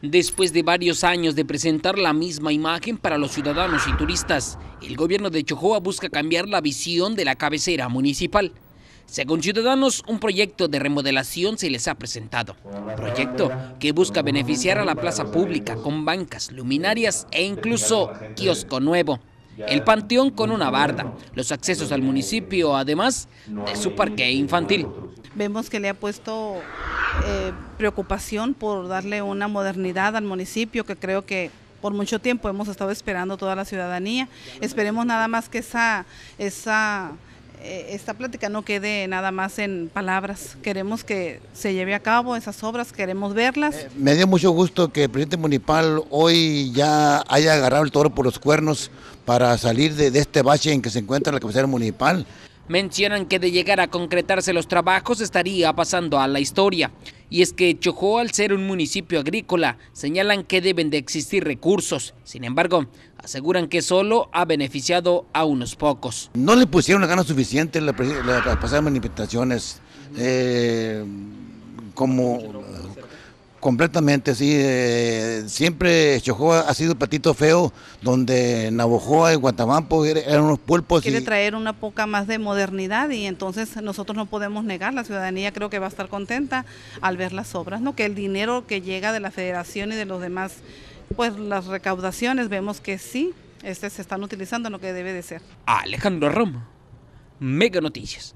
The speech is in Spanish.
Después de varios años de presentar la misma imagen para los ciudadanos y turistas, el gobierno de Chojoa busca cambiar la visión de la cabecera municipal. Según ciudadanos, un proyecto de remodelación se les ha presentado. Proyecto que busca beneficiar a la plaza pública con bancas, luminarias e incluso kiosco nuevo. El panteón con una barda, los accesos al municipio, además de su parque infantil. Vemos que le ha puesto eh, preocupación por darle una modernidad al municipio que creo que por mucho tiempo hemos estado esperando toda la ciudadanía. Esperemos nada más que esa, esa, eh, esta plática no quede nada más en palabras. Queremos que se lleve a cabo esas obras, queremos verlas. Eh, me dio mucho gusto que el presidente municipal hoy ya haya agarrado el toro por los cuernos para salir de, este bache en que se encuentra la cabecera municipal mencionan que de llegar a concretarse los trabajos estaría pasando a la historia. Y es que Chojó, al ser un municipio agrícola, señalan que deben de existir recursos. Sin embargo, aseguran que solo ha beneficiado a unos pocos. No le pusieron la gana suficiente pasar pasadas manifestaciones. Eh, como Completamente, sí. Eh, siempre Chojoa ha sido el patito feo, donde Navojoa y Guatemala er-, eran unos pueblos Quiere traer una poca más de modernidad y entonces nosotros no podemos negar, la ciudadanía creo que va a estar contenta al ver las obras, ¿no? que el dinero que llega de la federación y de los demás, pues las recaudaciones vemos que sí, este se están utilizando en lo que debe de ser. Alejandro Roma, Mega Noticias.